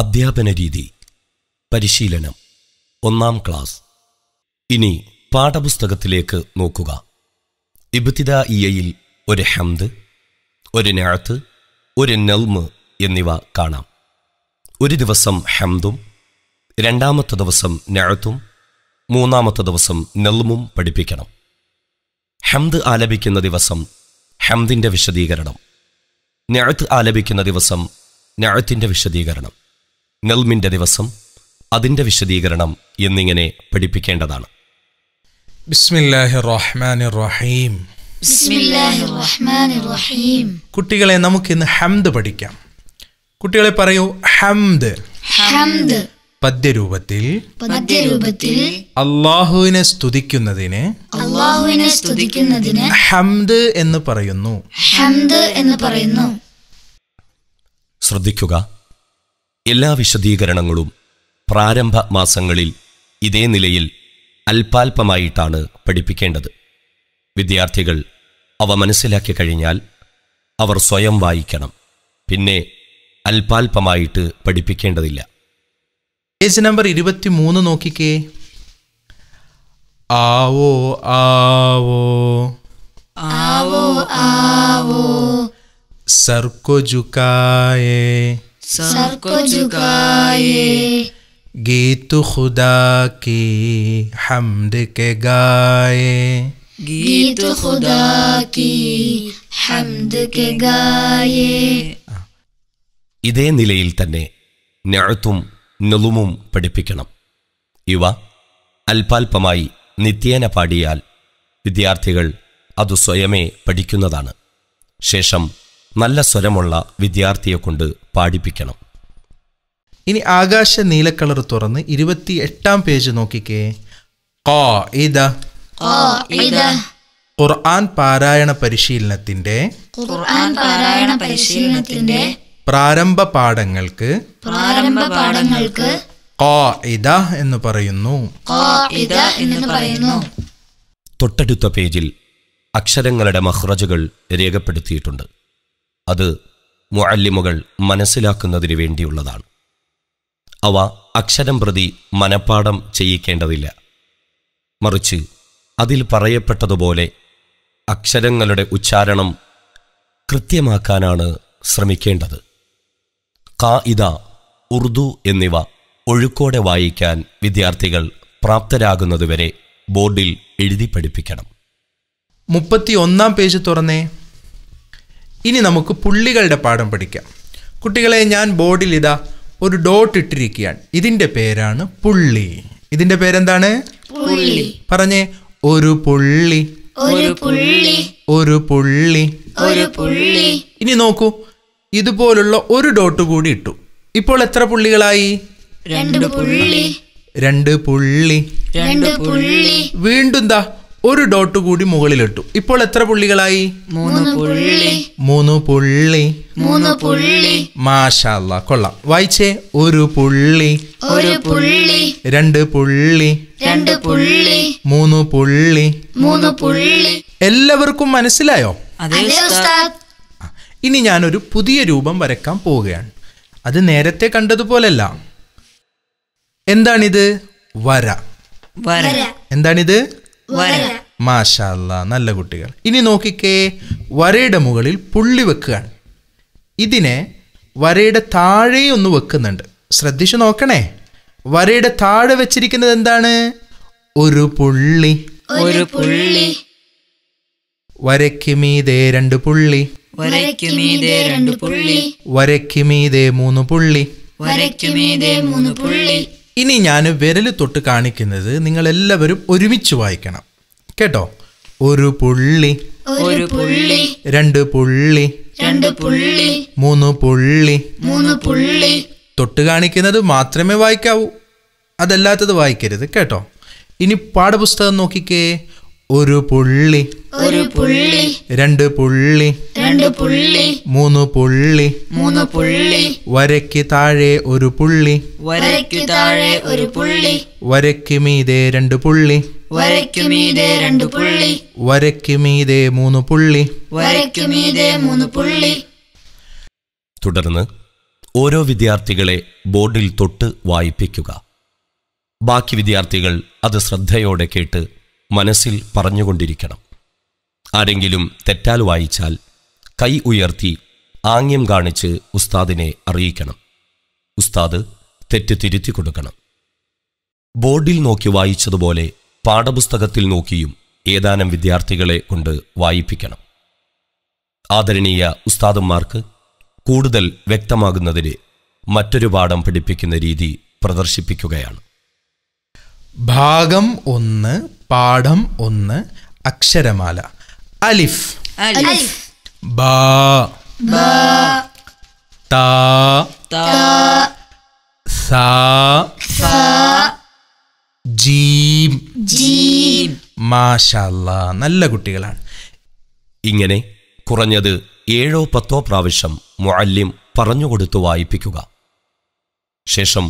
അധ്യാപന രീതി പരിശീലനം ഒന്നാം ക്ലാസ് ഇനി പാഠപുസ്തകത്തിലേക്ക് നോക്കുക ഇബ്തിദ ഇയയിൽ ഒരു ഹംദ് ഒരു ഞാത്ത് ഒരു നെൽമ് എന്നിവ കാണാം ഒരു ദിവസം ഹംദും രണ്ടാമത്തെ ദിവസം ഞാത്തും മൂന്നാമത്തെ ദിവസം നെൽമും പഠിപ്പിക്കണം ഹംദ് ആലപിക്കുന്ന ദിവസം ഹംദിൻ്റെ വിശദീകരണം ഞാത്ത് ആലപിക്കുന്ന ദിവസം ഞാത്തിൻ്റെ വിശദീകരണം നെൽമിൻ്റെ ദിവസം അതിൻ്റെ വിശദീകരണം എന്നിങ്ങനെ പഠിപ്പിക്കേണ്ടതാണ് ബിസ്മില്ലാഹി റഹ്മാനി റഹീം കുട്ടികളെ നമുക്കിന്ന് ഹംദ് പഠിക്കാം കുട്ടികളെ പറയൂ ഹംദ് ഹംദ് പദ്യരൂപത്തിൽ പദ്യരൂപത്തിൽ അള്ളാഹുവിനെ സ്തുതിക്കുന്നതിന് അള്ളാഹുവിനെ സ്തുതിക്കുന്നതിന് ഹംദ് എന്ന് പറയുന്നു ഹംദ് എന്ന് പറയുന്നു ശ്രദ്ധിക്കുക എല്ലാ വിശദീകരണങ്ങളും പ്രാരംഭ മാസങ്ങളിൽ ഇതേ നിലയിൽ അല്പാൽപമായിട്ടാണ് പഠിപ്പിക്കേണ്ടത് വിദ്യാർത്ഥികൾ അവ മനസ്സിലാക്കി കഴിഞ്ഞാൽ അവർ സ്വയം വായിക്കണം പിന്നെ അല്പാൽപമായിട്ട് പഠിപ്പിക്കേണ്ടതില്ല പേജ് നമ്പർ ഇരുപത്തി മൂന്ന് നോക്കിക്കേ ആവോ ആവോ ആവോ ആവോ സർക്കോ ജുക്കായേ सर को झुकाए गीत खुदा की हमद के गाए गीत खुदा की ഹംദ് ഇതേ നിലയിൽ തന്നെ നെഴുത്തും നെളുമും പഠിപ്പിക്കണം ഇവ അല്പാൽപമായി നിത്യേന പാടിയാൽ വിദ്യാർത്ഥികൾ അതു സ്വയമേ പഠിക്കുന്നതാണ് ശേഷം നല്ല സ്വരമുള്ള വിദ്യാർത്ഥിയെ കൊണ്ട് പാടിപ്പിക്കണം ഇനി ആകാശ നീലക്കളർ തുറന്ന് ഇരുപത്തി എട്ടാം പേജ് നോക്കിക്കേ ഖുർആൻ പാരായണ പരിശീലനത്തിന്റെ പ്രാരംഭ പാഠങ്ങൾക്ക് പ്രാരംഭ പാഠങ്ങൾക്ക് എന്ന് പറയുന്നു തൊട്ടടുത്ത പേജിൽ അക്ഷരങ്ങളുടെ മഹ്റജുകൾ രേഖപ്പെടുത്തിയിട്ടുണ്ട് അത് മുഅല്ലിമുകൾ മനസ്സിലാക്കുന്നതിന് വേണ്ടിയുള്ളതാണ് അവ അക്ഷരം പ്രതി മനപ്പാഠം ചെയ്യിക്കേണ്ടതില്ല മറിച്ച് അതിൽ പറയപ്പെട്ടതുപോലെ അക്ഷരങ്ങളുടെ ഉച്ചാരണം കൃത്യമാക്കാനാണ് ശ്രമിക്കേണ്ടത് കായിത ഉർദു എന്നിവ ഒഴുക്കോടെ വായിക്കാൻ വിദ്യാർത്ഥികൾ പ്രാപ്തരാകുന്നതുവരെ ബോർഡിൽ എഴുതി പഠിപ്പിക്കണം മുപ്പത്തി ഒന്നാം പേജ് തുറന്നേ ഇനി നമുക്ക് പുള്ളികളുടെ പാഠം പഠിക്കാം കുട്ടികളെ ഞാൻ ബോർഡിൽ ഇതാ ഒരു ഡോട്ട് ഇട്ടിരിക്കുകയാണ് ഇതിൻ്റെ പേരാണ് പുള്ളി ഇതിൻ്റെ പേരെന്താണ് പറഞ്ഞേ ഒരു പുള്ളി ഒരു പുള്ളി ഒരു പുള്ളി ഒരു പുള്ളി ഇനി നോക്കൂ ഇതുപോലുള്ള ഒരു ഡോട്ട് കൂടി ഇട്ടു ഇപ്പോൾ എത്ര പുള്ളികളായി രണ്ട് പുള്ളി രണ്ട് പുള്ളി വീണ്ടും ദാ ഒരു ഡോട്ട് കൂടി മുകളിലിട്ടു ഇപ്പോൾ എത്ര പുള്ളികളായി പുള്ളി പുള്ളി പുള്ളി മാഷാല്ല കൊള്ളാം വായിച്ചേ ഒരു പുള്ളി ഒരു പുള്ളി രണ്ട് പുള്ളി രണ്ട് പുള്ളി മൂന്ന് പുള്ളി മൂന്ന് പുള്ളി എല്ലാവർക്കും മനസ്സിലായോ ഇനി ഞാനൊരു പുതിയ രൂപം വരക്കാൻ പോവുകയാണ് അത് നേരത്തെ കണ്ടതുപോലല്ല എന്താണിത് വര വര എന്താണിത് മാഷാല്ല നല്ല കുട്ടികൾ ഇനി നോക്കിക്കേ വരയുടെ മുകളിൽ പുള്ളി വെക്കുകയാണ് ഇതിനെ വരയുടെ താഴെ ഒന്ന് വെക്കുന്നുണ്ട് ശ്രദ്ധിച്ചു നോക്കണേ വരയുടെ താഴെ വെച്ചിരിക്കുന്നത് എന്താണ് ഒരു പുള്ളി ഒരു പുള്ളി വരയ്ക്ക് മീതേ രണ്ട് പുള്ളി വരയ്ക്ക് മീതേ രണ്ട് പുള്ളി വരയ്ക്ക് മീതേ മൂന്ന് പുള്ളി വരയ്ക്ക് മീതേ മൂന്ന് പുള്ളി ഇനി ഞാൻ വിരൽ തൊട്ട് കാണിക്കുന്നത് എല്ലാവരും ഒരുമിച്ച് വായിക്കണം കേട്ടോ ഒരു പുള്ളി ഒരു പുള്ളി രണ്ട് പുള്ളി രണ്ട് പുള്ളി മൂന്ന് പുള്ളി മൂന്ന് പുള്ളി തൊട്ട് കാണിക്കുന്നത് മാത്രമേ വായിക്കാവൂ അതല്ലാത്തത് വായിക്കരുത് കേട്ടോ ഇനി പാഠപുസ്തകം നോക്കിക്കേ ഒരു പുള്ളി ഒരു പുള്ളി രണ്ട് പുള്ളി രണ്ട് പുള്ളി മൂന്ന് പുള്ളി മൂന്ന് പുള്ളി വരയ്ക്ക് താഴെ ഒരു പുള്ളി വരയ്ക്ക് താഴെ ഒരു പുള്ളി വരയ്ക്ക് മീതെ രണ്ട് പുള്ളി വരയ്ക്ക് മീതെ രണ്ട് പുള്ളി വരയ്ക്ക് മീതെ മൂന്ന് പുള്ളി വരയ്ക്ക് മീതെ മൂന്ന് പുള്ളി തുടർന്ന് ഓരോ വിദ്യാർത്ഥികളെ ബോർഡിൽ തൊട്ട് വായിപ്പിക്കുക ബാക്കി വിദ്യാർത്ഥികൾ അത് ശ്രദ്ധയോടെ കേട്ട് മനസ്സിൽ പറഞ്ഞുകൊണ്ടിരിക്കണം ആരെങ്കിലും തെറ്റാൽ വായിച്ചാൽ കൈ ഉയർത്തി ആംഗ്യം കാണിച്ച് ഉസ്താദിനെ അറിയിക്കണം ഉസ്താദ് തെറ്റ് തിരുത്തി കൊടുക്കണം ബോർഡിൽ നോക്കി വായിച്ചതുപോലെ പാഠപുസ്തകത്തിൽ നോക്കിയും ഏതാനും വിദ്യാർത്ഥികളെ കൊണ്ട് വായിപ്പിക്കണം ആദരണീയ ഉസ്താദന്മാർക്ക് കൂടുതൽ വ്യക്തമാകുന്നതിന് മറ്റൊരു പാഠം പഠിപ്പിക്കുന്ന രീതി പ്രദർശിപ്പിക്കുകയാണ് ഭാഗം ഒന്ന് പാഠം ഒന്ന് അക്ഷരമാല അലിഫ് അലിഫ് ബാ ബാ താ താ മാഷല്ല നല്ല കുട്ടികളാണ് ഇങ്ങനെ കുറഞ്ഞത് ഏഴോ പത്തോ പ്രാവശ്യം മുഅല്ലിം പറഞ്ഞുകൊടുത്തു വായിപ്പിക്കുക ശേഷം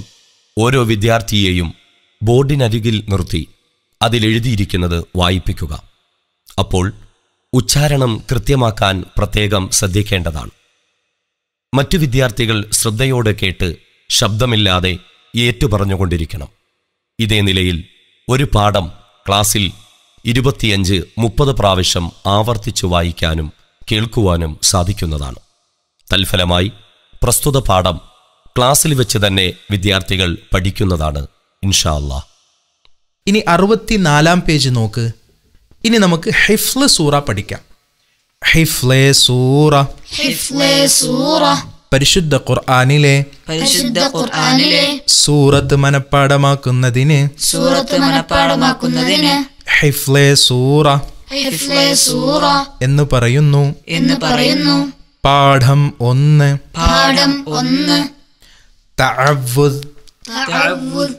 ഓരോ വിദ്യാർത്ഥിയെയും ബോർഡിനരികിൽ നിർത്തി അതിലെഴുതിയിരിക്കുന്നത് വായിപ്പിക്കുക അപ്പോൾ ഉച്ചാരണം കൃത്യമാക്കാൻ പ്രത്യേകം ശ്രദ്ധിക്കേണ്ടതാണ് മറ്റു വിദ്യാർത്ഥികൾ ശ്രദ്ധയോടെ കേട്ട് ശബ്ദമില്ലാതെ ഏറ്റുപറഞ്ഞുകൊണ്ടിരിക്കണം ഇതേ നിലയിൽ ഒരു പാഠം ക്ലാസ്സിൽ ഇരുപത്തിയഞ്ച് മുപ്പത് പ്രാവശ്യം ആവർത്തിച്ചു വായിക്കാനും കേൾക്കുവാനും സാധിക്കുന്നതാണ് തൽഫലമായി പ്രസ്തുത പാഠം ക്ലാസ്സിൽ വെച്ച് തന്നെ വിദ്യാർത്ഥികൾ പഠിക്കുന്നതാണ് ഇൻഷാ അള്ളാഹ് ഇനി അറുപത്തിനാലാം പേജ് നോക്ക് ഇനി നമുക്ക് ഹിഫ്ല സൂറ പഠിക്കാം ഹിഫ്ലേ സൂറ ഹിഫ്ലേ സൂറ പരിശുദ്ധ ഖുർആാനിലെ പരിശുദ്ധ ഖുർആാനിലെ സൂറത്ത് മനഃപ്പാടമാക്കുന്നതിന് സൂറത്ത് മനഃപ്പാടമാക്കുന്നതിന് ഹിഫ്ലേ സൂറ ഹിഫ്ലേ സൂറ എന്ന് പറയുന്നു എന്ന് പറയുന്നു പാഠം ഒന്ന് പാഠം ഒന്ന് തഅവ്വുദ് തഅവ്വുദ്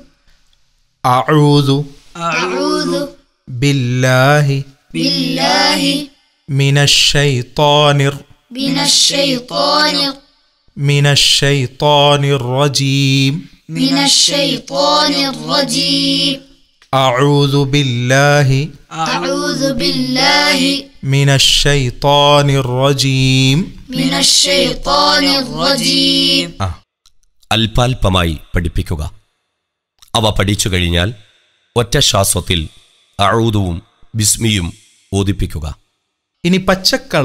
അഊദു أعوذ بالله بالله من الشيطان من الشيطان من الشيطان الرجيم من الشيطان الرجيم أعوذ بالله أعوذ بالله من الشيطان الرجيم من الشيطان الرجيم അൽപാൽപമായി പഠിപ്പിക്കുക അവ പഠിച്ചു കഴിഞ്ഞാൽ ഒറ്റ ശ്വാസത്തിൽ അഴൂതവും ബിസ്മിയും ഓദിപ്പിക്കുക ഇനി പച്ച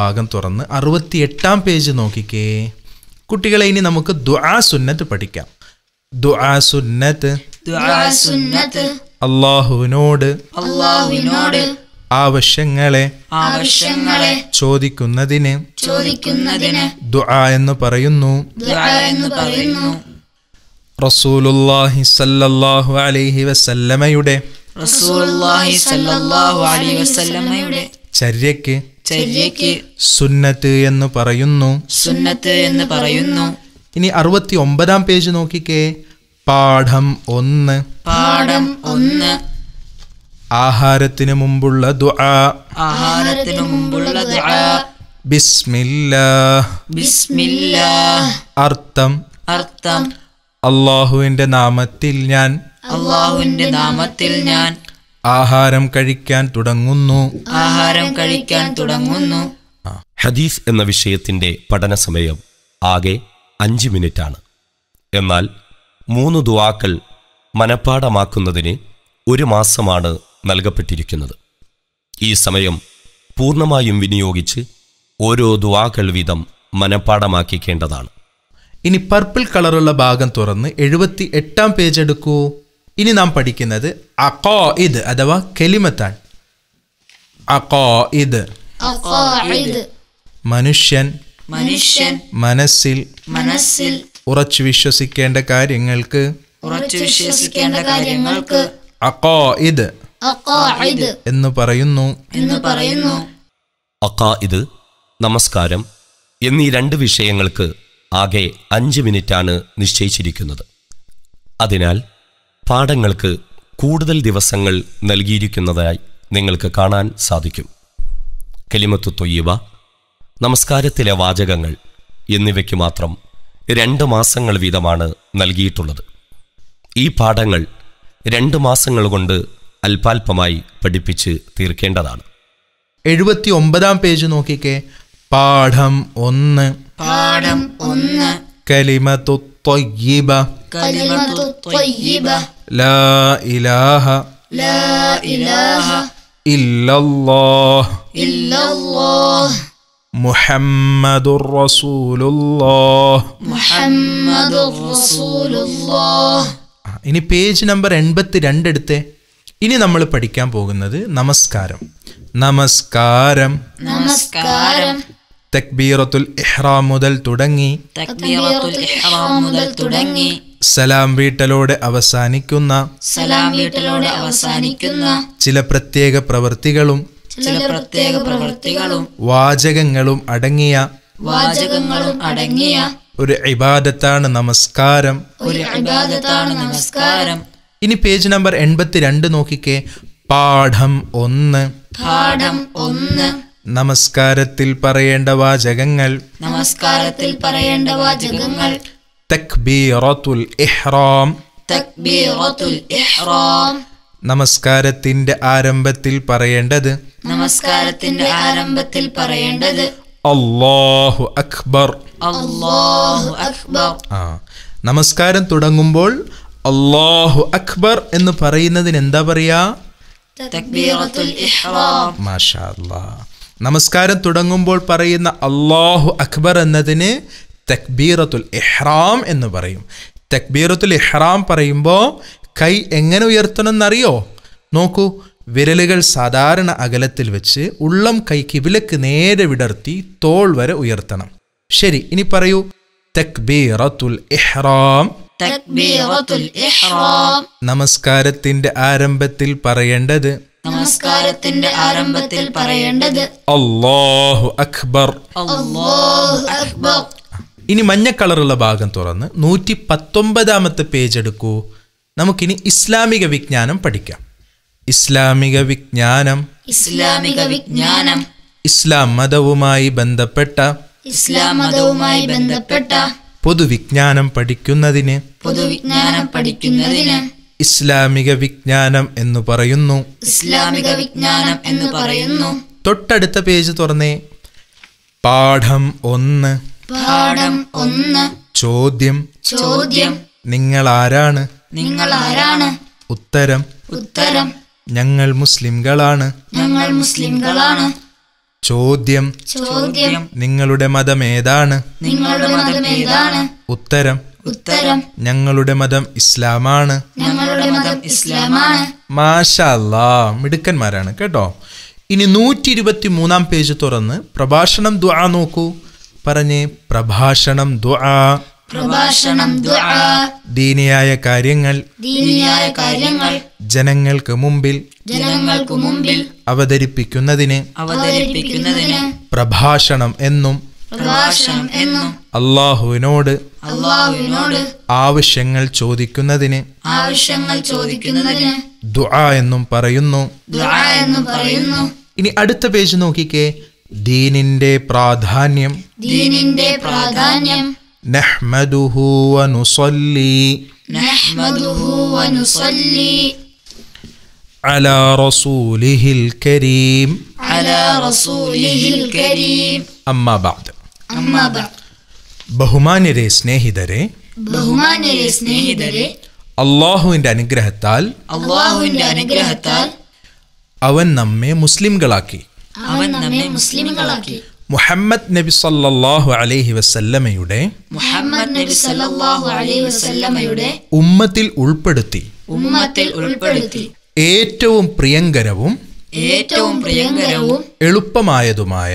ഭാഗം തുറന്ന് അറുപത്തിയെട്ടാം പേജ് നോക്കിക്കേ കുട്ടികളെ ഇനി നമുക്ക് ദുആ സുന്നത്ത് പഠിക്കാം ദുആ സുന്നത്ത് അള്ളാഹുവിനോട് അള്ളാഹുവിനോട് ആവശ്യങ്ങളെ ആവശ്യങ്ങളെ ചോദിക്കുന്നതിന് ചോദിക്കുന്നതിന് ദുആ എന്ന് പറയുന്നു ദുആ എന്ന് പറയുന്നു റസൂലുല്ലാഹി സല്ലല്ലാഹു അലൈഹി വസല്ലമയുടെ റസൂലുള്ളാഹി സല്ലല്ലാഹു അലൈഹി വസല്ലമയുടെ ചര്യക്ക് ചര്യക്ക് സുന്നത്ത് എന്ന് പറയുന്നു സുന്നത്ത് എന്ന് പറയുന്നു ഇനി അറുപത്തി ഒമ്പതാം പേജ് നോക്കിക്കേ പാഠം ഒന്ന് പാഠം ഒന്ന് ആഹാരത്തിന് മുമ്പുള്ള ദുആ ആഹാരത്തിന് മുമ്പുള്ള ദുആ ബിസ്മില്ലാ ബിസ്മില്ലാ അർത്ഥം അർത്ഥം അള്ളാഹുവിന്റെ നാമത്തിൽ ഞാൻ അള്ളാഹുവിന്റെ നാമത്തിൽ ഞാൻ ആഹാരം കഴിക്കാൻ തുടങ്ങുന്നു ആഹാരം കഴിക്കാൻ തുടങ്ങുന്നു ഹദീസ് എന്ന വിഷയത്തിന്റെ പഠന സമയം ആകെ അഞ്ച് ആണ് എന്നാൽ മൂന്ന് ദുവാക്കൾ മനഃപ്പാടമാക്കുന്നതിന് ഒരു മാസമാണ് നൽകപ്പെട്ടിരിക്കുന്നത് ഈ സമയം പൂർണ്ണമായും വിനിയോഗിച്ച് ഓരോ ദുവാക്കൾ വീതം മനഃപ്പാടമാക്കിക്കേണ്ടതാണ് ഇനി പർപ്പിൾ കളറുള്ള ഭാഗം തുറന്ന് എഴുപത്തി എട്ടാം പേജ് എടുക്കൂ ഇനി നാം പഠിക്കുന്നത് അക്കോ ഇത് അഥവാ കെലിമത്താൻ അക്കോ ഇത് മനുഷ്യൻ മനുഷ്യൻ മനസ്സിൽ മനസ്സിൽ ഉറച്ചു വിശ്വസിക്കേണ്ട കാര്യങ്ങൾക്ക് ഉറച്ചു വിശ്വസിക്കേണ്ട കാര്യങ്ങൾക്ക് അക്കോ ഇത് എന്ന് പറയുന്നു എന്ന് പറയുന്നു അക്കാ ഇത് നമസ്കാരം എന്നീ രണ്ട് വിഷയങ്ങൾക്ക് ആകെ അഞ്ച് മിനിറ്റാണ് നിശ്ചയിച്ചിരിക്കുന്നത് അതിനാൽ പാഠങ്ങൾക്ക് കൂടുതൽ ദിവസങ്ങൾ നൽകിയിരിക്കുന്നതായി നിങ്ങൾക്ക് കാണാൻ സാധിക്കും കലിമത്തു തൊയ്യവ നമസ്കാരത്തിലെ വാചകങ്ങൾ എന്നിവയ്ക്ക് മാത്രം രണ്ട് മാസങ്ങൾ വീതമാണ് നൽകിയിട്ടുള്ളത് ഈ പാഠങ്ങൾ രണ്ട് മാസങ്ങൾ കൊണ്ട് അൽപാൽപമായി പഠിപ്പിച്ച് തീർക്കേണ്ടതാണ് എഴുപത്തി ഒമ്പതാം പേജ് നോക്കിക്കേ പാഠം ഒന്ന് പാഠം ഒന്ന് കലിമത്തു ത്വയ്യിബ കലിമത്തു ത്വയ്യിബ ലാ ഇലാഹ ലാ ഇലാഹ ഇല്ലല്ലാഹ് ഇല്ലല്ലാഹ് മുഹമ്മദുർ റസൂലുള്ളാഹ് മുഹമ്മദുർ റസൂലുള്ളാഹ് ഇനി പേജ് നമ്പർ എൺപത്തി രണ്ട് എടുത്തേ ഇനി നമ്മൾ പഠിക്കാൻ പോകുന്നത് നമസ്കാരം നമസ്കാരം നമസ്കാരം തക്ബീറത്തുൽ ഇഹ്റാം മുതൽ തുടങ്ങി സലാം വീട്ടലോടെ അവസാനിക്കുന്ന സലാം വീട്ടലോടെ അവസാനിക്കുന്ന ചില പ്രത്യേക പ്രവൃത്തികളും ചില പ്രത്യേക പ്രവൃത്തികളും വാചകങ്ങളും അടങ്ങിയ വാചകങ്ങളും അടങ്ങിയ ഒരു ഇബാദത്താണ് നമസ്കാരം ഒരു ഇബാദത്താണ് നമസ്കാരം ഇനി പേജ് നമ്പർ എൺപത്തിരണ്ട് നോക്കിക്കേ പാഠം ഒന്ന് പാഠം ഒന്ന് നമസ്കാരത്തിൽ പറയേണ്ട വാചകങ്ങൾ നമസ്കാരത്തിൽ പറയേണ്ട വാചകങ്ങൾ തക്ബീറത്തുൽ ഇഹ്റാം തക്ബീറത്തുൽ ഇഹ്റാം നമസ്കാരത്തിന്റെ ആരംഭത്തിൽ പറയേണ്ടത് നമസ്കാരത്തിന്റെ ആരംഭത്തിൽ പറയേണ്ടത് അല്ലാഹു അക്ബർ അല്ലാഹു അക്ബർ ആ നമസ്കാരം തുടങ്ങുമ്പോൾ അല്ലാഹു അക്ബർ എന്ന് പറയുന്നതിന് എന്താ പറയാ തക്ബീറത്തുൽ ഇഹ്റാം മാഷാ അല്ലാഹ് നമസ്കാരം തുടങ്ങുമ്പോൾ പറയുന്ന അള്ളാഹു അക്ബർ എന്നതിന് തക്ബീറത്തുൽ ഇഹ്റാം എന്ന് പറയും തക്ബീറത്തുൽ ഇഹ്റാം പറയുമ്പോൾ കൈ എങ്ങനെ ഉയർത്തണം എന്നറിയോ നോക്കൂ വിരലുകൾ സാധാരണ അകലത്തിൽ വെച്ച് ഉള്ളം കൈ കിവിലക്ക് നേരെ വിടർത്തി തോൾ വരെ ഉയർത്തണം ശരി ഇനി പറയൂ തക്ബീറത്തുൽ ഇഹ്റാം നമസ്കാരത്തിന്റെ ആരംഭത്തിൽ പറയേണ്ടത് നമസ്കാരത്തിന്റെ ആരംഭത്തിൽ പറയേണ്ടത് അള്ളാഹു അക്ബർ അള്ളാഹു അക്ബർ ഇനി മഞ്ഞ കളറുള്ള ഭാഗം തുറന്ന് നൂറ്റി പത്തൊമ്പതാമത്തെ പേജ് എടുക്കൂ നമുക്കിനി ഇസ്ലാമിക വിജ്ഞാനം പഠിക്കാം ഇസ്ലാമിക വിജ്ഞാനം ഇസ്ലാമിക വിജ്ഞാനം ഇസ്ലാം മതവുമായി ബന്ധപ്പെട്ട ഇസ്ലാം മതവുമായി ബന്ധപ്പെട്ട പൊതുവിജ്ഞാനം പഠിക്കുന്നതിന് പൊതുവിജ്ഞാനം പഠിക്കുന്നതിന് ഇസ്ലാമിക വിജ്ഞാനം എന്ന് പറയുന്നു ഇസ്ലാമിക വിജ്ഞാനം എന്ന് പറയുന്നു തൊട്ടടുത്ത പേജ് തുറന്നേ പാഠം ഒന്ന് പാഠം ഒന്ന് ചോദ്യം ചോദ്യം നിങ്ങൾ ആരാണ് നിങ്ങൾ ആരാണ് ഉത്തരം ഉത്തരം ഞങ്ങൾ മുസ്ലിംകളാണ് ഞങ്ങൾ മുസ്ലിംകളാണ് ചോദ്യം ചോദ്യം നിങ്ങളുടെ മതം ഏതാണ് നിങ്ങളുടെ മതം ഏതാണ് ഉത്തരം ഉത്തരം ഞങ്ങളുടെ മതം ഇസ്ലാമാണ് ഞങ്ങളുടെ മതം ഇസ്ലാമാണ് മാഷാല്ലാ മിടുക്കന്മാരാണ് കേട്ടോ ഇനി നൂറ്റി ഇരുപത്തി മൂന്നാം പേജ് തുറന്ന് പ്രഭാഷണം ദുആ നോക്കൂ പറഞ്ഞേ പ്രഭാഷണം ദുആ പ്രഭാഷണം ദീനിയായ കാര്യങ്ങൾ ദീനിയായ കാര്യങ്ങൾ ജനങ്ങൾക്ക് മുമ്പിൽ ജനങ്ങൾക്ക് മുമ്പിൽ അവതരിപ്പിക്കുന്നതിന് അവതരിപ്പിക്കുന്നതിന് പ്രഭാഷണം എന്നും അള്ളാഹുവിനോട് അള്ളാഹുവിനോട് ആവശ്യങ്ങൾ ചോദിക്കുന്നതിന് ആവശ്യങ്ങൾ ചോദിക്കുന്നതിന് ദുആ എന്നും പറയുന്നു ദുആ എന്നും പറയുന്നു ഇനി അടുത്ത പേജ് നോക്കിക്കേ ദീനിന്റെ പ്രാധാന്യം ദീനിന്റെ പ്രാധാന്യം നഹ്മദുഹു വ നുസല്ലി നഹ്മദുഹു വ നുസല്ലി അലാ റസൂലിഹിൽ കരീം അലാ റസൂലിഹിൽ കരീം أما بعد ಅಮ್ಮಬ ബഹുമാന്യരെ സ്നേഹിതരെ ബഹുമാന്യരെ സ്നേഹിതരെ അള്ളാഹുവിന്റെ അനുഗ്രഹത്താൽ അള്ളാഹുവിന്റെ അനുഗ്രഹത്താൽ അവൻ നമ്മെ മുസ്ലിംകളാക്കി അവൻ നമ്മെ മുസ്ലിംകളാക്കി മുഹമ്മദ് നബി സല്ലല്ലാഹു അലൈഹി വസല്ലമയുടെ മുഹമ്മദ് നബി സല്ലല്ലാഹു അലൈഹി വസല്ലമയുടെ ഉമ്മത്തിൽ ഉൾപ്പെടുത്തി ഉമ്മത്തിൽ ഉൾപ്പെടുത്തി ഏറ്റവും പ്രിയങ്കരവും ഏറ്റവും പ്രിയങ്കരവും എളുപ്പമായതുമായ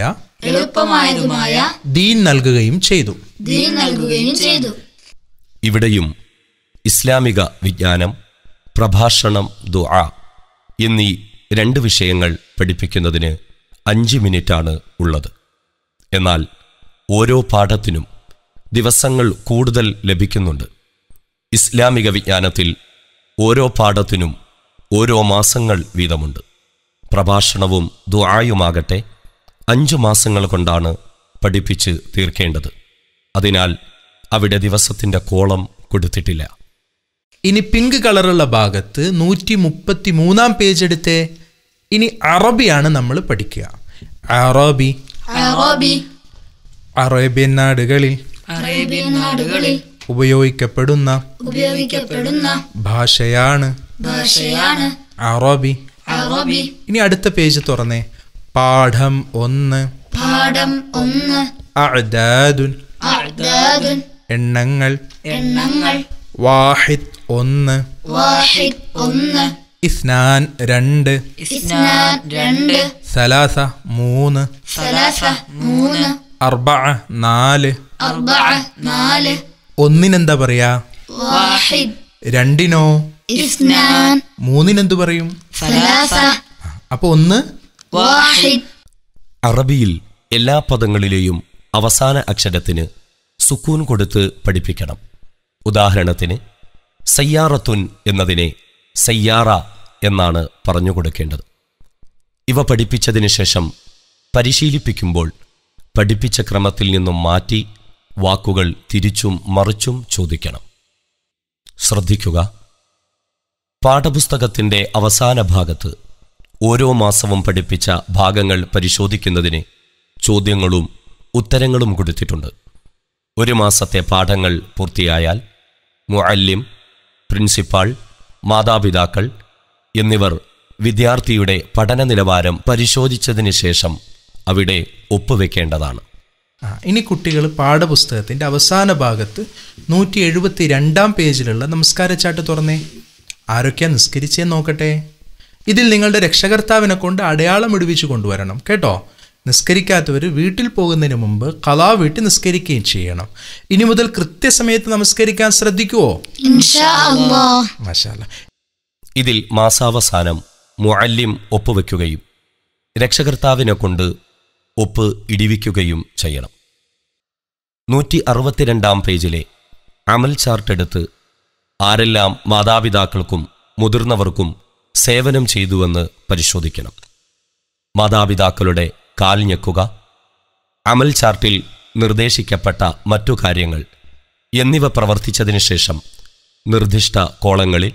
എളുപ്പമായതുമായ ദീൻ നൽകുകയും ചെയ്തു ദീൻ നൽകുകയും ചെയ്തു ഇവിടെയും ഇസ്ലാമിക വിജ്ഞാനം പ്രഭാഷണം ദുആ എന്നീ രണ്ട് വിഷയങ്ങൾ പഠിപ്പിക്കുന്നതിന് അഞ്ച് മിനിറ്റാണ് ഉള്ളത് എന്നാൽ ഓരോ പാഠത്തിനും ദിവസങ്ങൾ കൂടുതൽ ലഭിക്കുന്നുണ്ട് ഇസ്ലാമിക വിജ്ഞാനത്തിൽ ഓരോ പാഠത്തിനും ഓരോ മാസങ്ങൾ വീതമുണ്ട് പ്രഭാഷണവും ദുആയുമാകട്ടെ അഞ്ചു മാസങ്ങൾ കൊണ്ടാണ് പഠിപ്പിച്ച് തീർക്കേണ്ടത് അതിനാൽ അവിടെ ദിവസത്തിൻ്റെ കോളം കൊടുത്തിട്ടില്ല ഇനി പിങ്ക് കളറുള്ള ഭാഗത്ത് നൂറ്റി മുപ്പത്തി മൂന്നാം പേജ് എടുത്തേ ഇനി അറബിയാണ് നമ്മൾ പഠിക്കുക അറബി അറേബ്യൻ നാടുകളിൽ നാടുകളിൽ ഉപയോഗിക്കപ്പെടുന്ന ഉപയോഗിക്കപ്പെടുന്ന ഭാഷയാണ് ഭാഷയാണ് അറബി അറബി ഇനി അടുത്ത പേജ് തുറന്നേ പാഠം ഒന്ന് പാഠം ഒന്ന് അഅദാദുൻ അഅദാദുൻ എണ്ണങ്ങൾ എണ്ണങ്ങൾ വാഹിദ് ഒന്ന് വാഹിദ് ഒന്ന് ഇസ്നാൻ രണ്ട് ഇസ്നാൻ രണ്ട് സലാസ മൂന്ന് സലാസ മൂന്ന് അർബ നാല് അർബ നാല് ഒന്നിനെന്താ പറയാ വാഹിദ് രണ്ടിനോ ഇസ്നാൻ മൂന്നിനെന്ത് പറയും സലാസ അപ്പൊ ഒന്ന് അറബിയിൽ എല്ലാ പദങ്ങളിലെയും അവസാന അക്ഷരത്തിന് സുക്കൂൻ കൊടുത്ത് പഠിപ്പിക്കണം ഉദാഹരണത്തിന് സയ്യാറത്തുൻ എന്നതിനെ സയ്യാറ എന്നാണ് പറഞ്ഞു കൊടുക്കേണ്ടത് ഇവ പഠിപ്പിച്ചതിന് ശേഷം പരിശീലിപ്പിക്കുമ്പോൾ പഠിപ്പിച്ച ക്രമത്തിൽ നിന്നും മാറ്റി വാക്കുകൾ തിരിച്ചും മറിച്ചും ചോദിക്കണം ശ്രദ്ധിക്കുക പാഠപുസ്തകത്തിൻ്റെ അവസാന ഭാഗത്ത് ഓരോ മാസവും പഠിപ്പിച്ച ഭാഗങ്ങൾ പരിശോധിക്കുന്നതിന് ചോദ്യങ്ങളും ഉത്തരങ്ങളും കൊടുത്തിട്ടുണ്ട് ഒരു മാസത്തെ പാഠങ്ങൾ പൂർത്തിയായാൽ മുഅല്ലിം പ്രിൻസിപ്പാൾ മാതാപിതാക്കൾ എന്നിവർ വിദ്യാർത്ഥിയുടെ പഠന നിലവാരം പരിശോധിച്ചതിന് ശേഷം അവിടെ ഒപ്പുവെക്കേണ്ടതാണ് ഇനി കുട്ടികൾ പാഠപുസ്തകത്തിൻ്റെ അവസാന ഭാഗത്ത് നൂറ്റി എഴുപത്തി രണ്ടാം പേജിലുള്ള നമസ്കാരച്ചാട്ട് തുറന്നേ ആരൊക്കെയാ നിസ്കരിച്ചേ നോക്കട്ടെ ഇതിൽ നിങ്ങളുടെ രക്ഷകർത്താവിനെ കൊണ്ട് അടയാളം ഇടുവിച്ച് കൊണ്ടുവരണം കേട്ടോ നിസ്കരിക്കാത്തവർ വീട്ടിൽ പോകുന്നതിന് മുമ്പ് കലാ വീട്ടിൽ നിസ്കരിക്കുകയും ചെയ്യണം ഇനി മുതൽ കൃത്യസമയത്ത് നമസ്കരിക്കാൻ ശ്രദ്ധിക്കുവോ ഇതിൽ മാസാവസാനം മുഅല്ലിം ഒപ്പുവെക്കുകയും രക്ഷകർത്താവിനെ കൊണ്ട് ഒപ്പ് ഇടിവിക്കുകയും ചെയ്യണം നൂറ്റി അറുപത്തിരണ്ടാം പേജിലെ അമൽ ചാർട്ട് എടുത്ത് ആരെല്ലാം മാതാപിതാക്കൾക്കും മുതിർന്നവർക്കും സേവനം ചെയ്തുവെന്ന് പരിശോധിക്കണം മാതാപിതാക്കളുടെ കാൽ അമൽ ചാർട്ടിൽ നിർദ്ദേശിക്കപ്പെട്ട മറ്റു കാര്യങ്ങൾ എന്നിവ പ്രവർത്തിച്ചതിന് ശേഷം നിർദ്ദിഷ്ട കോളങ്ങളിൽ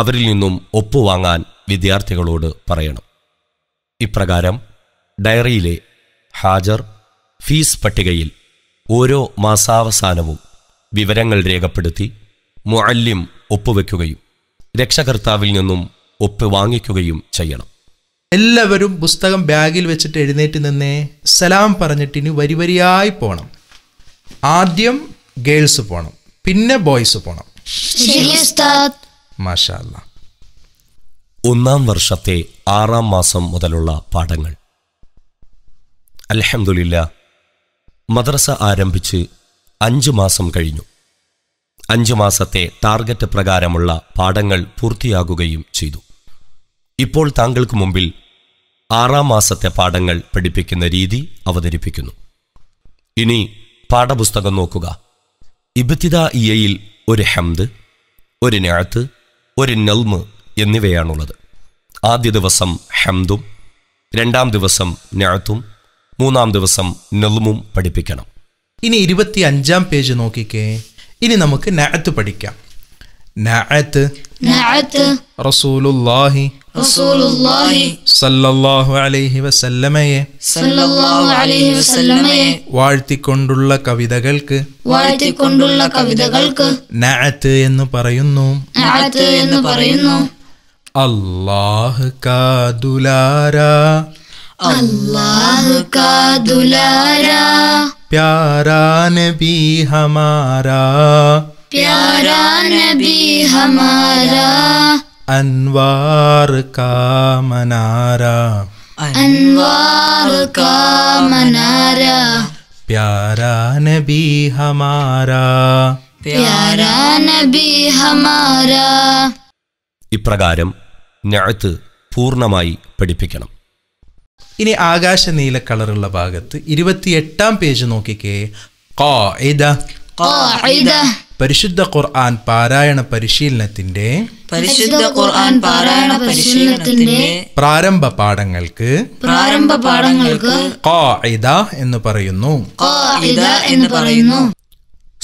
അവരിൽ നിന്നും ഒപ്പുവാങ്ങാൻ വിദ്യാർത്ഥികളോട് പറയണം ഇപ്രകാരം ഡയറിയിലെ ഹാജർ ഫീസ് പട്ടികയിൽ ഓരോ മാസാവസാനവും വിവരങ്ങൾ രേഖപ്പെടുത്തി മുഅല്ലിം ഒപ്പുവെക്കുകയും രക്ഷകർത്താവിൽ നിന്നും ഒപ്പ് വാങ്ങിക്കുകയും ചെയ്യണം എല്ലാവരും പുസ്തകം ബാഗിൽ വെച്ചിട്ട് എഴുന്നേറ്റ് നിന്നേ സലാം പറഞ്ഞിട്ട് ഇനി വരി വരിയായി പോകണം ആദ്യം ഗേൾസ് പോകണം പിന്നെ ബോയ്സ് പോകണം ഒന്നാം വർഷത്തെ ആറാം മാസം മുതലുള്ള പാഠങ്ങൾ അലഹമുല്ല മദ്രസ ആരംഭിച്ച് അഞ്ച് മാസം കഴിഞ്ഞു അഞ്ച് മാസത്തെ ടാർഗറ്റ് പ്രകാരമുള്ള പാഠങ്ങൾ പൂർത്തിയാകുകയും ചെയ്തു ഇപ്പോൾ താങ്കൾക്ക് മുമ്പിൽ ആറാം മാസത്തെ പാഠങ്ങൾ പഠിപ്പിക്കുന്ന രീതി അവതരിപ്പിക്കുന്നു ഇനി പാഠപുസ്തകം നോക്കുക ഇബത്തിദ ഇയയിൽ ഒരു ഹംദ് ഒരു ഞാത്ത് ഒരു നൽമ് എന്നിവയാണുള്ളത് ആദ്യ ദിവസം ഹംദും രണ്ടാം ദിവസം ഞാത്തും മൂന്നാം ദിവസം നൽമും പഠിപ്പിക്കണം ഇനി ഇരുപത്തി അഞ്ചാം പേജ് നോക്കിക്കേ ഇനി നമുക്ക് നഅത്ത് പഠിക്കാം നഅത്ത് റസൂലുല്ലാഹി വസല്ലമയെ വാഴ്ത്തിക്കൊണ്ടുള്ള കവിതകൾക്ക് വാഴ്ത്തിക്കൊണ്ടുള്ള കവിതകൾക്ക് നഅത്ത് എന്ന് പറയുന്നു നഅത്ത് എന്ന് പറയുന്നു അള്ളാഹ് കാതുലാര അള്ളാഹ് കാതുലാര പ്യാരാ നബി ഹമാരാ പ്യാരാ നബി ഹമാരാ അൻവാർ കാമനാര അൻവാർ കാമനാര പ്യാരാ നബി ഹമാരാ പ്യാരാ നബി ഹമാരാ ഇപ്രകാരം ഞാത്ത് പൂർണ്ണമായി പഠിപ്പിക്കണം ഇനി ആകാശ നീല കളറുള്ള ഭാഗത്ത് ഇരുപത്തിയെട്ടാം പേജ് നോക്കിക്കേ പരിശുദ്ധ ഖുർആൻ പാരായണ പരിശീലനത്തിന്റെ പരിശുദ്ധ ഖുർആൻ പാരായണ പരിശീലനത്തിന്റെ പ്രാരംഭ പാഠങ്ങൾക്ക് പ്രാരംഭ പാഠങ്ങൾക്ക് എന്ന് പറയുന്നു എന്ന് പറയുന്നു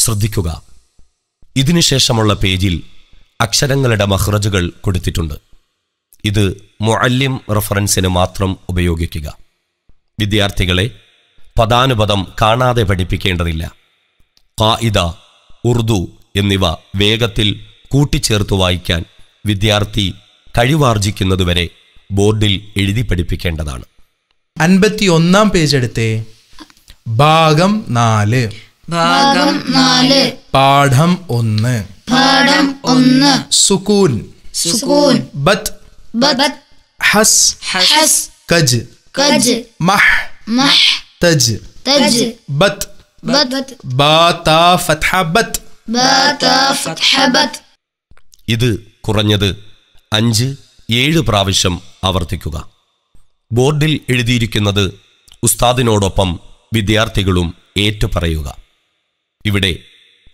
ശ്രദ്ധിക്കുക ഇതിനുശേഷമുള്ള പേജിൽ അക്ഷരങ്ങളുടെ മഹ്റജുകൾ കൊടുത്തിട്ടുണ്ട് ഇത് മുഅല്ലിം റഫറൻസിന് മാത്രം ഉപയോഗിക്കുക വിദ്യാർത്ഥികളെ പദാനുപദം കാണാതെ പഠിപ്പിക്കേണ്ടതില്ല ഖാഇദ ഉറുദു എന്നിവ വേഗത്തിൽ കൂട്ടിച്ചേർത്ത് വായിക്കാൻ വിദ്യാർത്ഥി കഴിവാർജിക്കുന്നതുവരെ ബോർഡിൽ എഴുതി പഠിപ്പിക്കേണ്ടതാണ് ഒന്നാം പേജ് എടുത്ത് ഭാഗം നാല് ഭാഗം നാല് പാഠം ഒന്ന് പാഠം ഒന്ന് സുകൂൻ സുകൂൻ ബത് ബത് ഹസ് ഹസ് കജ് കജ് മഹ് മഹ് തജ് തജ് ബത് ബത് ബാത ഫത്ഹ ബത് ബാത ഇത് കുറഞ്ഞത് അഞ്ച് ഏഴ് പ്രാവശ്യം ആവർത്തിക്കുക ബോർഡിൽ എഴുതിയിരിക്കുന്നത് ഉസ്താദിനോടൊപ്പം വിദ്യാർത്ഥികളും ഏറ്റുപറയുക ഇവിടെ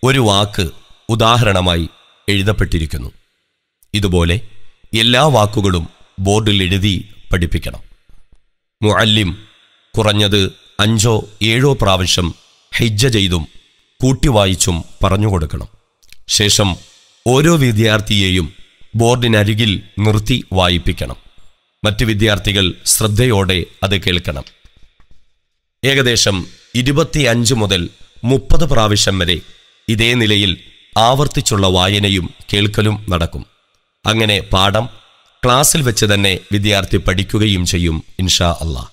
ഒരു വാക്ക് ഉദാഹരണമായി എഴുതപ്പെട്ടിരിക്കുന്നു ഇതുപോലെ എല്ലാ വാക്കുകളും ബോർഡിൽ എഴുതി പഠിപ്പിക്കണം മുഅല്ലിം കുറഞ്ഞത് അഞ്ചോ ഏഴോ പ്രാവശ്യം ഹിജ്ജ ചെയ്തും കൂട്ടി വായിച്ചും പറഞ്ഞു കൊടുക്കണം ശേഷം ഓരോ വിദ്യാർത്ഥിയെയും ബോർഡിനരികിൽ നിർത്തി വായിപ്പിക്കണം മറ്റ് വിദ്യാർത്ഥികൾ ശ്രദ്ധയോടെ അത് കേൾക്കണം ഏകദേശം ഇരുപത്തിയഞ്ച് മുതൽ മുപ്പത് പ്രാവശ്യം വരെ ഇതേ നിലയിൽ ആവർത്തിച്ചുള്ള വായനയും കേൾക്കലും നടക്കും അങ്ങനെ പാഠം ക്ലാസ്സിൽ വെച്ച് തന്നെ വിദ്യാർത്ഥി പഠിക്കുകയും ചെയ്യും ഇൻഷാ അല്ലാ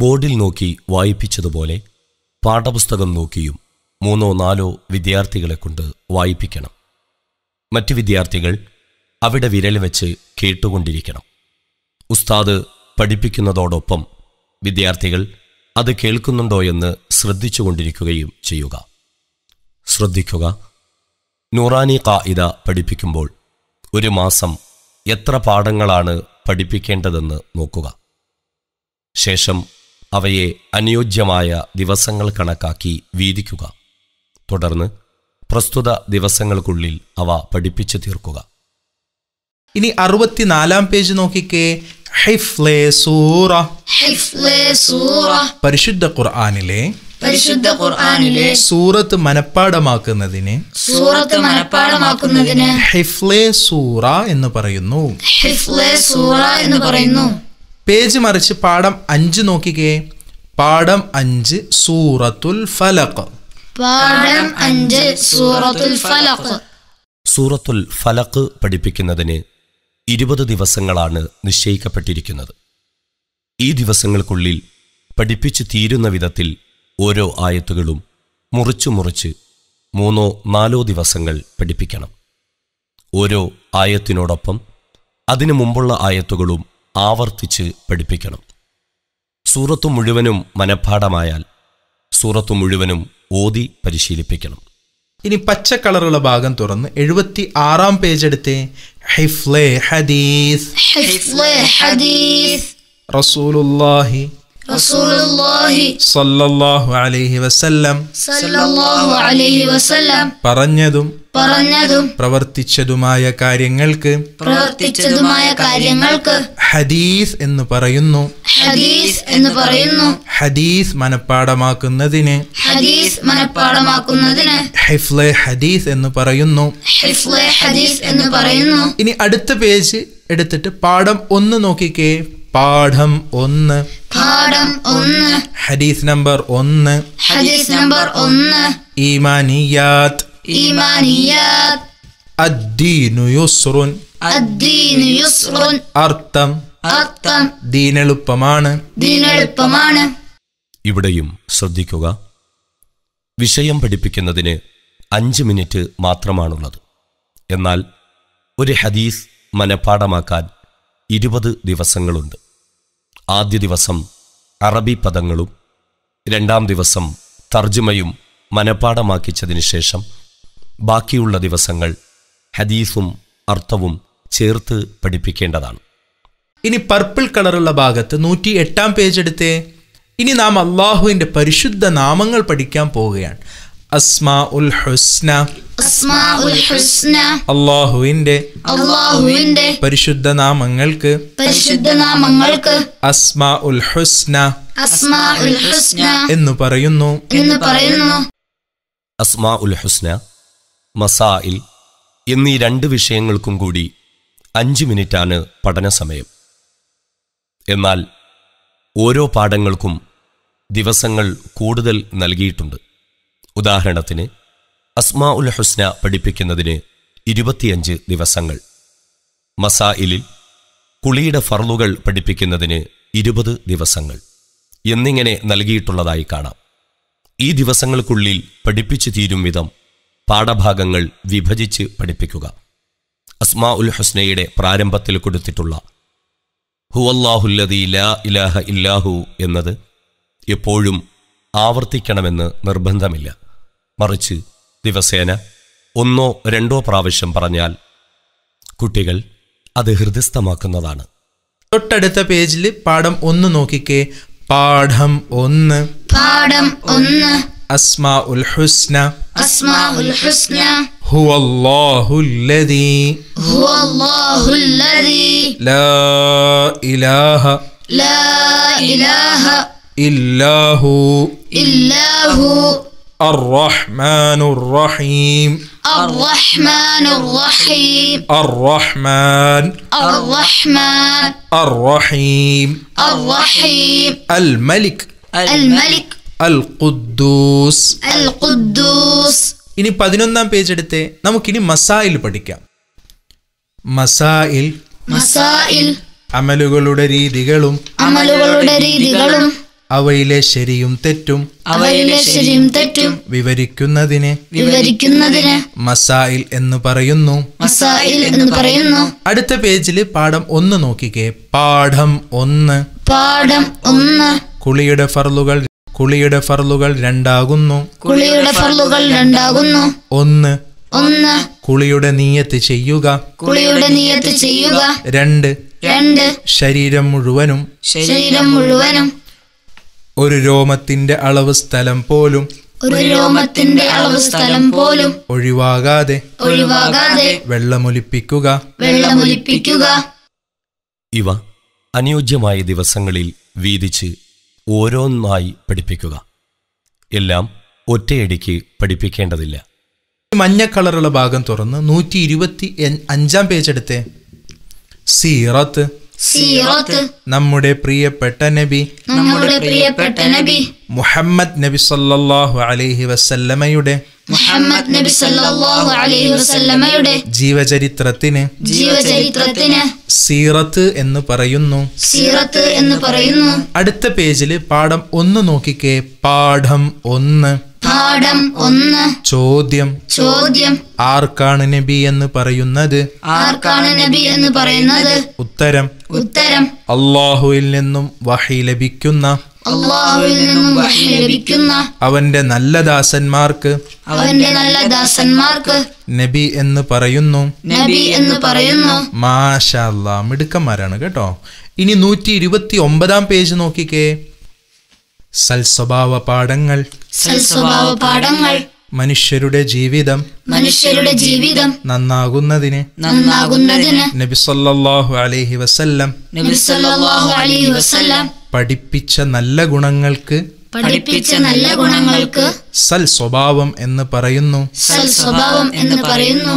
ബോർഡിൽ നോക്കി വായിപ്പിച്ചതുപോലെ പാഠപുസ്തകം നോക്കിയും മൂന്നോ നാലോ വിദ്യാർത്ഥികളെ കൊണ്ട് വായിപ്പിക്കണം മറ്റു വിദ്യാർത്ഥികൾ അവിടെ വിരൽ വെച്ച് കേട്ടുകൊണ്ടിരിക്കണം ഉസ്താദ് പഠിപ്പിക്കുന്നതോടൊപ്പം വിദ്യാർത്ഥികൾ അത് കേൾക്കുന്നുണ്ടോയെന്ന് എന്ന് ശ്രദ്ധിച്ചുകൊണ്ടിരിക്കുകയും ചെയ്യുക ശ്രദ്ധിക്കുക നൂറാനി കായിത പഠിപ്പിക്കുമ്പോൾ ഒരു മാസം എത്ര പാഠങ്ങളാണ് പഠിപ്പിക്കേണ്ടതെന്ന് നോക്കുക ശേഷം അവയെ അനുയോജ്യമായ ദിവസങ്ങൾ കണക്കാക്കി വീതിക്കുക തുടർന്ന് പ്രസ്തുത ദിവസങ്ങൾക്കുള്ളിൽ അവ പഠിപ്പിച്ചു തീർക്കുക ഇനി അറുപത്തിനാലാം പേജ് നോക്കിക്കേ ഹിഫ്ലെ സൂറ ഹിഫ്ലെ സൂറ പരിശുദ്ധ ഖുർആനിലെ പരിശുദ്ധ ഖുർആനിലെ സൂറത്ത് മനപ്പാടമാക്കുന്നതിന് സൂറത്ത് മനപ്പാടമാക്കുന്നതിന് ഹിഫ്ലെ സൂറ എന്ന് പറയുന്നു ഹിഫ്ലെ സൂറ എന്ന് പറയുന്നു പേജ് മറിച്ച് പാഠം അഞ്ച് നോക്കിക്കേ പാഠം അഞ്ച് സൂറത്തുൽ ഫലഖ് പാഠം അഞ്ച് സൂറത്തുൽ ഫലഖ് സൂറത്തുൽ ഫലഖ് പഠിപ്പിക്കുന്നതിന് ഇരുപത് ദിവസങ്ങളാണ് നിശ്ചയിക്കപ്പെട്ടിരിക്കുന്നത് ഈ ദിവസങ്ങൾക്കുള്ളിൽ പഠിപ്പിച്ചു തീരുന്ന വിധത്തിൽ ഓരോ ആയത്തുകളും മുറിച്ചു മുറിച്ച് മൂന്നോ നാലോ ദിവസങ്ങൾ പഠിപ്പിക്കണം ഓരോ ആയത്തിനോടൊപ്പം അതിനു മുമ്പുള്ള ആയത്തുകളും ആവർത്തിച്ച് പഠിപ്പിക്കണം സൂറത്തു മുഴുവനും മനഃപ്പാഠമായാൽ സൂറത്തു മുഴുവനും ഓതി പരിശീലിപ്പിക്കണം ഇനി പച്ച കളറുള്ള ഭാഗം തുറന്ന് എഴുപത്തി ആറാം പേജ് എടുത്തേ ഹിഫ്ലെ ഹദീസ് റസൂലുല്ലാഹി അലൈഹി വസല്ലം അലൈഹി വസല്ലം പറഞ്ഞതും പറഞ്ഞതും പ്രവർത്തിച്ചതുമായ കാര്യങ്ങൾക്ക് പ്രവർത്തിച്ചതുമായ കാര്യങ്ങൾക്ക് ഹദീസ് എന്ന് പറയുന്നു ഹദീസ് എന്ന് പറയുന്നു ഹദീസ് മനഃപ്പാടമാക്കുന്നതിന് ഹദീസ് മനഃപ്പാടമാക്കുന്നതിന് ഹിഫ്ലെ ഹദീസ് എന്ന് പറയുന്നു ഹിഫ്ലെ ഹദീസ് എന്ന് പറയുന്നു ഇനി അടുത്ത പേജ് എടുത്തിട്ട് പാഠം ഒന്ന് നോക്കിക്കേ പാഠം ഒന്ന് പാഠം ഒന്ന് ഹദീസ് നമ്പർ ഒന്ന് ഹദീസ് നമ്പർ ഒന്ന് ഈമാനിയാത് إيمانيات الدين يسر الدين يسر അർത്ഥം അർത്ഥം ദീനെളുപ്പമാണ് ദീനെളുപ്പമാണ് ഇവിടെയും ശ്രദ്ധിക്കുക വിഷയം പഠിപ്പിക്കുന്നതിന് അഞ്ച് മിനിറ്റ് മാത്രമാണുള്ളത് എന്നാൽ ഒരു ഹദീസ് മനഃപ്പാടമാക്കാൻ ഇരുപത് ദിവസങ്ങളുണ്ട് ആദ്യ ദിവസം അറബി പദങ്ങളും രണ്ടാം ദിവസം തർജ്ജമയും മനഃപ്പാടമാക്കിച്ചതിന് ശേഷം ബാക്കിയുള്ള ദിവസങ്ങൾ ഹദീസും അർത്ഥവും ചേർത്ത് പഠിപ്പിക്കേണ്ടതാണ് ഇനി പർപ്പിൾ കളറുള്ള ഭാഗത്ത് നൂറ്റി എട്ടാം പേജ് എടുത്തേ ഇനി നാം അള്ളാഹുവിൻ്റെ പരിശുദ്ധ നാമങ്ങൾ പഠിക്കാൻ പോവുകയാണ് അസ്മാ ഉൽ ഹുസ്ന അള്ളാഹുവിന്റെ അള്ളാഹുവിന്റെ പരിശുദ്ധ നാമങ്ങൾക്ക് പരിശുദ്ധ നാമങ്ങൾക്ക് അസ്മാ ഉൽ ഹുസ്ന അസ്മാ ഉൽ ഹുസ്ന എന്ന് പറയുന്നു എന്ന് പറയുന്നു അസ്മാ ഉൽ ഹുസ്ന മസായിൽ എന്നീ രണ്ട് വിഷയങ്ങൾക്കും കൂടി അഞ്ച് മിനിറ്റാണ് പഠന സമയം എന്നാൽ ഓരോ പാഠങ്ങൾക്കും ദിവസങ്ങൾ കൂടുതൽ നൽകിയിട്ടുണ്ട് ഉദാഹരണത്തിന് അസ്മാ ഉൽ ഹുസ്ന പഠിപ്പിക്കുന്നതിന് ഇരുപത്തിയഞ്ച് ദിവസങ്ങൾ മസായിലിൽ കുളിയുടെ ഫർളുകൾ പഠിപ്പിക്കുന്നതിന് ഇരുപത് ദിവസങ്ങൾ എന്നിങ്ങനെ നൽകിയിട്ടുള്ളതായി കാണാം ഈ ദിവസങ്ങൾക്കുള്ളിൽ പഠിപ്പിച്ചു തീരും വിധം പാഠഭാഗങ്ങൾ വിഭജിച്ച് പഠിപ്പിക്കുക അസ്മാ ഉൽ ഹുസ്നയുടെ പ്രാരംഭത്തിൽ കൊടുത്തിട്ടുള്ള ഹുവല്ലാഹുല്ലതി ലാ ഇലാഹ ഇല്ലാഹു എന്നത് എപ്പോഴും ആവർത്തിക്കണമെന്ന് നിർബന്ധമില്ല മറിച്ച് ദിവസേന ഒന്നോ രണ്ടോ പ്രാവശ്യം പറഞ്ഞാൽ കുട്ടികൾ അത് ഹൃദയസ്ഥമാക്കുന്നതാണ് തൊട്ടടുത്ത പേജിൽ പാഠം ഒന്ന് നോക്കിക്കേ പാഠം ഒന്ന് പാഠം ഒന്ന് أسماء الحسنى أسماء الحسنى هو الله الذي هو الله الذي لا إله لا إله إلا هو إلا هو الرحمن الرحيم الرحمن الرحيم الرحمن الرحمن الرحيم الرحيم الملك الملك അൽ ഖുദ്ദൂസ് അൽ ഖുദ്ദൂസ് ഇനി പതിനൊന്നാം പേജ് എടുത്ത് നമുക്കിനി മസായിൽ പഠിക്കാം മസായിൽ മസായിൽ അമലുകളുടെ രീതികളും അമലുകളുടെ രീതികളും അവയിലെ ശരിയും തെറ്റും അവയിലെ ശരിയും തെറ്റും വിവരിക്കുന്നതിനെ വിവരിക്കുന്നതിന് മസായിൽ എന്ന് പറയുന്നു മസായിൽ എന്ന് പറയുന്നു അടുത്ത പേജിൽ പാഠം ഒന്ന് നോക്കിക്കേ പാഠം ഒന്ന് പാഠം ഒന്ന് കുളിയുടെ ഫറലുകൾ കുളിയുടെ ഫർലുകൾ രണ്ടാകുന്നു കുളിയുടെ ഫർലുകൾ രണ്ടാകുന്നു ഒന്ന് ഒന്ന് കുളിയുടെ നീയത്ത് ചെയ്യുക കുളിയുടെ നീയത്ത് ചെയ്യുക രണ്ട് രണ്ട് ശരീരം മുഴുവനും ശരീരം മുഴുവനും ഒരു രോമത്തിന്റെ അളവ് സ്ഥലം പോലും ഒരു രോമത്തിന്റെ അളവ് സ്ഥലം പോലും ഒഴിവാകാതെ ഒഴിവാകാതെ വെള്ളമൊലിപ്പിക്കുക വെള്ളമൊലിപ്പിക്കുക ഇവ അനുയോജ്യമായ ദിവസങ്ങളിൽ വീതിച്ച് ഓരോന്നായി പഠിപ്പിക്കുക എല്ലാം ഒറ്റയടിക്ക് പഠിപ്പിക്കേണ്ടതില്ല മഞ്ഞ കളറുള്ള ഭാഗം തുറന്ന് നൂറ്റി ഇരുപത്തി അഞ്ചാം പേജ് എടുത്തേ സീറത്ത് നമ്മുടെ പ്രിയപ്പെട്ട നബി നമ്മുടെ പ്രിയപ്പെട്ട നബി മുഹമ്മദ് നബി സല്ലാഹു അലൈഹി വസല്ലമയുടെ മുഹമ്മദ് നബി അലൈഹി വസല്ലമയുടെ ജീവചരിത്രത്തിന് ജീവചരിത്രത്തിന് സീറത്ത് എന്ന് പറയുന്നു സീറത്ത് എന്ന് പറയുന്നു അടുത്ത പേജിൽ പാഠം ഒന്ന് നോക്കിക്കേ പാഠം ഒന്ന് പാഠം ഒന്ന് ചോദ്യം ചോദ്യം ആർക്കാണ് നബി എന്ന് പറയുന്നത് ആർക്കാണ് നബി എന്ന് പറയുന്നത് ഉത്തരം ഉത്തരം അള്ളാഹുവിൽ നിന്നും വഹി ലഭിക്കുന്ന അള്ളാഹുവിൽ നിന്നും വഹി ലഭിക്കുന്ന അവന്റെ നല്ല ദാസന്മാർക്ക് അവന്റെ നല്ല ദാസന്മാർക്ക് നബി എന്ന് പറയുന്നു നബി എന്ന് പറയുന്നു മാഷാല്ലാ മിടുക്കന്മാരാണ് കേട്ടോ ഇനി നൂറ്റി ഇരുപത്തി ഒമ്പതാം പേജ് നോക്കിക്കേ സൽസ്വഭാവ പാഠങ്ങൾ സൽസ്വഭാവ പാഠങ്ങൾ മനുഷ്യരുടെ ജീവിതം മനുഷ്യരുടെ ജീവിതം നന്നാകുന്നതിന് നന്നാകുന്നതിന് നബിസല്ലാഹു അലൈഹി വസല്ലം സല്ലാഹു അലൈഹി വസല്ലം പഠിപ്പിച്ച നല്ല ഗുണങ്ങൾക്ക് പഠിപ്പിച്ച നല്ല ഗുണങ്ങൾക്ക് സൽ സ്വഭാവം എന്ന് പറയുന്നു സൽ സ്വഭാവം എന്ന് പറയുന്നു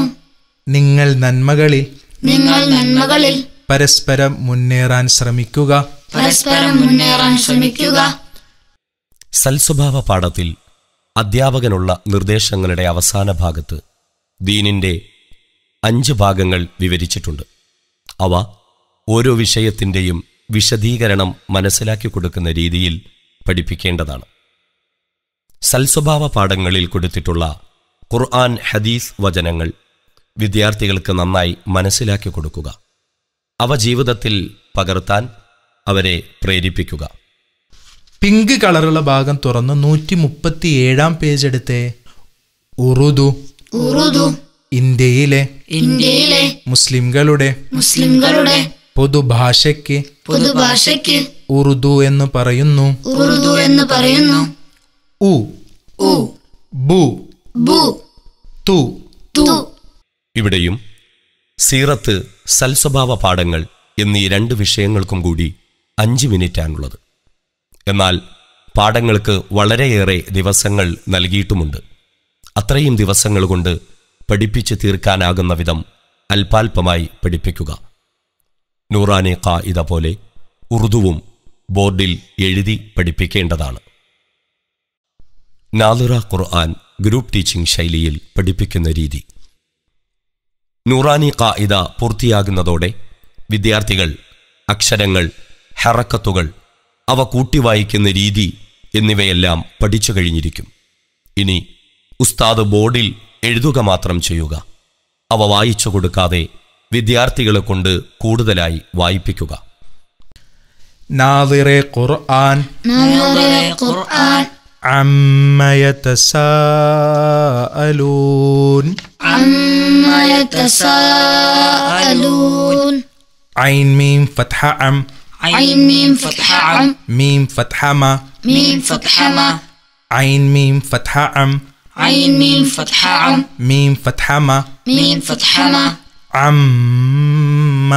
നിങ്ങൾ നന്മകളിൽ നിങ്ങൾ നന്മകളിൽ പരസ്പരം മുന്നേറാൻ ശ്രമിക്കുക പരസ്പരം മുന്നേറാൻ ശ്രമിക്കുക സൽസ്വഭാവ പാഠത്തിൽ അധ്യാപകനുള്ള നിർദ്ദേശങ്ങളുടെ അവസാന ഭാഗത്ത് ദീനിൻ്റെ അഞ്ച് ഭാഗങ്ങൾ വിവരിച്ചിട്ടുണ്ട് അവ ഓരോ വിഷയത്തിൻ്റെയും വിശദീകരണം മനസ്സിലാക്കി കൊടുക്കുന്ന രീതിയിൽ പഠിപ്പിക്കേണ്ടതാണ് സൽസ്വഭാവ പാഠങ്ങളിൽ കൊടുത്തിട്ടുള്ള ഖുർആൻ ഹദീസ് വചനങ്ങൾ വിദ്യാർത്ഥികൾക്ക് നന്നായി മനസ്സിലാക്കി കൊടുക്കുക അവ ജീവിതത്തിൽ പകർത്താൻ അവരെ പ്രേരിപ്പിക്കുക പിങ്ക് കളറുള്ള ഭാഗം തുറന്ന് നൂറ്റി മുപ്പത്തി ഏഴാം പേജ് എടുത്തേ ഉറുദു ഉറുദു ഇന്ത്യയിലെ ഇന്ത്യയിലെ മുസ്ലിംകളുടെ മുസ്ലിംകളുടെ പൊതുഭാഷയ്ക്ക് പൊതുഭാഷയ്ക്ക് ഉറുദു എന്ന് പറയുന്നു ഉറുദു എന്ന് പറയുന്നു ഉ ഉ ബു ബു തു തു ഇവിടെയും സീറത്ത് സൽസ്വഭാവ പാഠങ്ങൾ എന്നീ രണ്ട് വിഷയങ്ങൾക്കും കൂടി അഞ്ച് മിനിറ്റാണുള്ളത് എന്നാൽ പാഠങ്ങൾക്ക് വളരെയേറെ ദിവസങ്ങൾ നൽകിയിട്ടുമുണ്ട് അത്രയും ദിവസങ്ങൾ കൊണ്ട് പഠിപ്പിച്ച് തീർക്കാനാകുന്ന വിധം അല്പാൽപമായി പഠിപ്പിക്കുക നൂറാനെ കാ ഇത പോലെ ഉറുദുവും ബോർഡിൽ എഴുതി പഠിപ്പിക്കേണ്ടതാണ് നാലുറ ഖുർആൻ ഗ്രൂപ്പ് ടീച്ചിംഗ് ശൈലിയിൽ പഠിപ്പിക്കുന്ന രീതി നൂറാനി കായിത പൂർത്തിയാകുന്നതോടെ വിദ്യാർത്ഥികൾ അക്ഷരങ്ങൾ ഹറക്കത്തുകൾ അവ കൂട്ടി വായിക്കുന്ന രീതി എന്നിവയെല്ലാം പഠിച്ചു കഴിഞ്ഞിരിക്കും ഇനി ഉസ്താദ് ബോർഡിൽ എഴുതുക മാത്രം ചെയ്യുക അവ വായിച്ചു കൊടുക്കാതെ വിദ്യാർത്ഥികളെ കൊണ്ട് കൂടുതലായി വായിപ്പിക്കുക ഖുർആൻ ഖുർആൻ عما عين ميم فتحة عم ميم فتحة ما ميم فتحة ما عين ميم فتحة عم عين ميم فتحة عم ميم فتحة ما ميم فتحة ما عم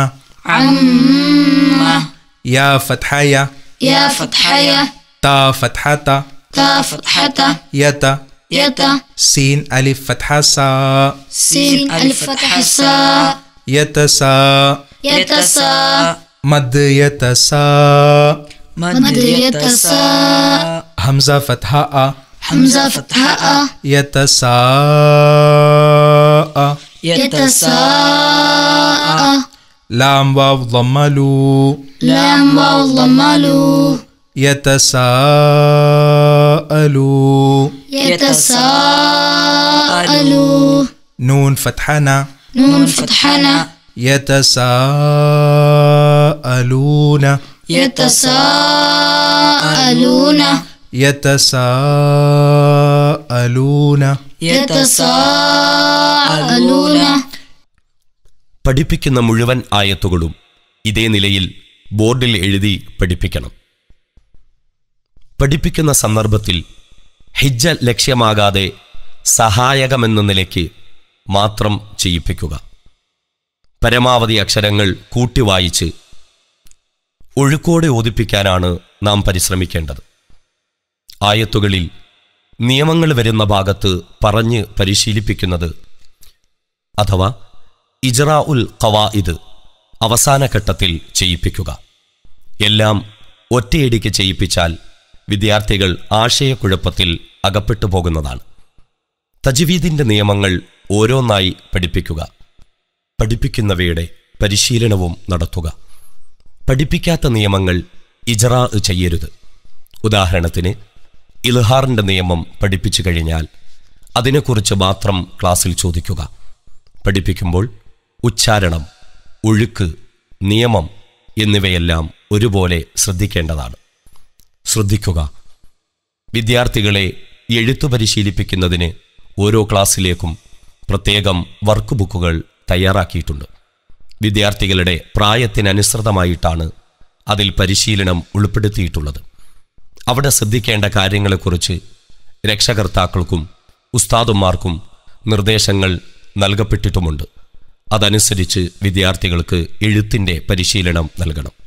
عم يا فتحة يا يا فتحة يا تا فتحة تا تا فتحة تا يتا يتا سين ألف فتحة سا سين ألف فتحة سا يتسا يتسا مد يتساء مد يتساء همزة فتحاء همزة فتحاء يتساء يتساء لام واو ضملوا لام واو ضملوا يتساءلوا يتساءلوا نون فتحنا نون فتحنا يتساءلون يتساءلون يتساءلون يتساءلون പഠിപ്പിക്കുന്ന മുഴുവൻ ആയത്തുകളും ഇതേ നിലയിൽ ബോർഡിൽ എഴുതി പഠിപ്പിക്കണം പഠിപ്പിക്കുന്ന സന്ദർഭത്തിൽ ഹിജ്ജ ലക്ഷ്യമാകാതെ സഹായകമെന്ന നിലയ്ക്ക് മാത്രം ചെയ്യിപ്പിക്കുക പരമാവധി അക്ഷരങ്ങൾ കൂട്ടി വായിച്ച് ഒഴുക്കോടെ ഓതിപ്പിക്കാനാണ് നാം പരിശ്രമിക്കേണ്ടത് ആയത്തുകളിൽ നിയമങ്ങൾ വരുന്ന ഭാഗത്ത് പറഞ്ഞ് പരിശീലിപ്പിക്കുന്നത് അഥവാ ഇജറ ഉൽ കവാ ഇത് അവസാനഘട്ടത്തിൽ ചെയ്യിപ്പിക്കുക എല്ലാം ഒറ്റയടിക്ക് ചെയ്യിപ്പിച്ചാൽ വിദ്യാർത്ഥികൾ ആശയക്കുഴപ്പത്തിൽ അകപ്പെട്ടു പോകുന്നതാണ് തജ്വീദിൻ്റെ നിയമങ്ങൾ ഓരോന്നായി പഠിപ്പിക്കുക പഠിപ്പിക്കുന്നവയുടെ പരിശീലനവും നടത്തുക പഠിപ്പിക്കാത്ത നിയമങ്ങൾ ഇജറാ ചെയ്യരുത് ഉദാഹരണത്തിന് ഇൽഹാറിൻ്റെ നിയമം പഠിപ്പിച്ചു കഴിഞ്ഞാൽ അതിനെക്കുറിച്ച് മാത്രം ക്ലാസ്സിൽ ചോദിക്കുക പഠിപ്പിക്കുമ്പോൾ ഉച്ചാരണം ഒഴുക്ക് നിയമം എന്നിവയെല്ലാം ഒരുപോലെ ശ്രദ്ധിക്കേണ്ടതാണ് ശ്രദ്ധിക്കുക വിദ്യാർത്ഥികളെ എഴുത്തു പരിശീലിപ്പിക്കുന്നതിന് ഓരോ ക്ലാസ്സിലേക്കും പ്രത്യേകം വർക്ക് ബുക്കുകൾ തയ്യാറാക്കിയിട്ടുണ്ട് വിദ്യാർത്ഥികളുടെ പ്രായത്തിനനുസൃതമായിട്ടാണ് അതിൽ പരിശീലനം ഉൾപ്പെടുത്തിയിട്ടുള്ളത് അവിടെ ശ്രദ്ധിക്കേണ്ട കാര്യങ്ങളെക്കുറിച്ച് രക്ഷകർത്താക്കൾക്കും ഉസ്താദുമാർക്കും നിർദ്ദേശങ്ങൾ നൽകപ്പെട്ടിട്ടുമുണ്ട് അതനുസരിച്ച് വിദ്യാർത്ഥികൾക്ക് എഴുത്തിൻ്റെ പരിശീലനം നൽകണം